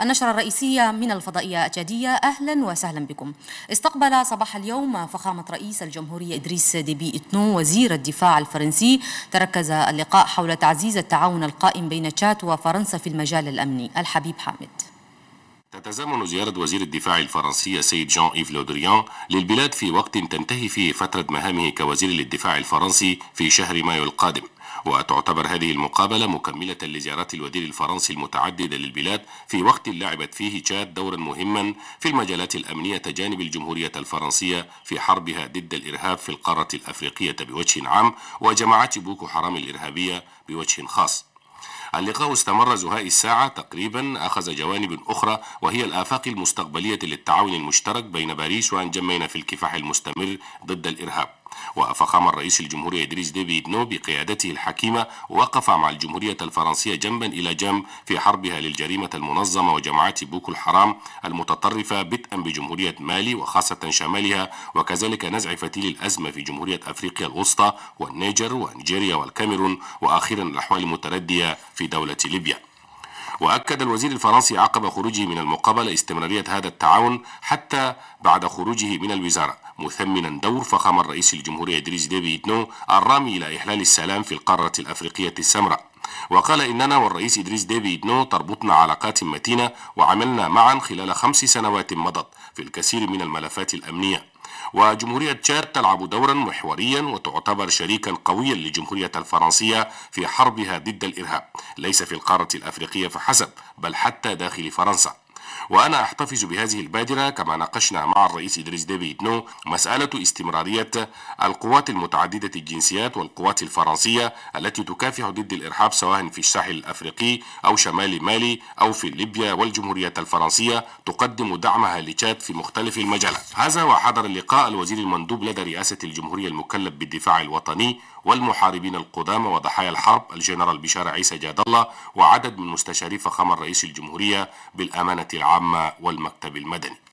النشرة الرئيسية من الفضائية التشادية أهلا وسهلا بكم استقبل صباح اليوم فخامة رئيس الجمهورية إدريس ديبي إتنو وزير الدفاع الفرنسي تركز اللقاء حول تعزيز التعاون القائم بين تشاد وفرنسا في المجال الأمني الحبيب حامد تتزامن زيارة وزير الدفاع الفرنسي السيد جان إيف لودريان للبلاد في وقت تنتهي فيه فترة مهامه كوزير للدفاع الفرنسي في شهر مايو القادم وتعتبر هذه المقابلة مكملة لزيارات الوزير الفرنسي المتعددة للبلاد في وقت لعبت فيه تشاد دورا مهما في المجالات الأمنية تجانب الجمهورية الفرنسية في حربها ضد الإرهاب في القارة الأفريقية بوجه عام وجماعات بوكو حرام الإرهابية بوجه خاص اللقاء استمر زهاء الساعة تقريبا أخذ جوانب أخرى وهي الآفاق المستقبلية للتعاون المشترك بين باريس وأنجمين في الكفاح المستمر ضد الإرهاب وفخام الرئيس الجمهورية إدريس ديبي نو بقيادته الحكيمة وقف مع الجمهورية الفرنسية جنبا إلى جنب في حربها للجريمة المنظمة وجماعات بوكو الحرام المتطرفة بدءا بجمهورية مالي وخاصة شمالها وكذلك نزع فتيل الأزمة في جمهورية أفريقيا الوسطى والنيجر ونيجيريا والكاميرون وأخيرا الأحوال المتردية في دولة ليبيا وأكد الوزير الفرنسي عقب خروجه من المقابلة استمرارية هذا التعاون حتى بعد خروجه من الوزارة مثمنا دور فخامة الرئيس الجمهورية إدريس ديبي إدنو الرامي إلى إحلال السلام في القارة الأفريقية السمراء وقال إننا والرئيس إدريس ديبي إدنو تربطنا علاقات متينة وعملنا معا خلال خمس سنوات مضت في الكثير من الملفات الأمنية وجمهورية تشاد تلعب دورا محوريا وتعتبر شريكا قويا للجمهورية الفرنسية في حربها ضد الإرهاب ليس في القارة الأفريقية فحسب بل حتى داخل فرنسا وأنا أحتفظ بهذه البادرة كما ناقشنا مع الرئيس إدريس ديبي إتنو مسألة استمرارية القوات المتعددة الجنسيات والقوات الفرنسية التي تكافح ضد الإرهاب سواء في الساحل الأفريقي أو شمال مالي أو في ليبيا والجمهورية الفرنسية تقدم دعمها لتشاد في مختلف المجالات هذا وحضر اللقاء الوزير المندوب لدى رئاسة الجمهورية المكلف بالدفاع الوطني والمحاربين القدامى وضحايا الحرب الجنرال بشار عيسى جاد الله وعدد من مستشاري فخامة رئيس الجمهورية بالأمانة العامة والمكتب المدني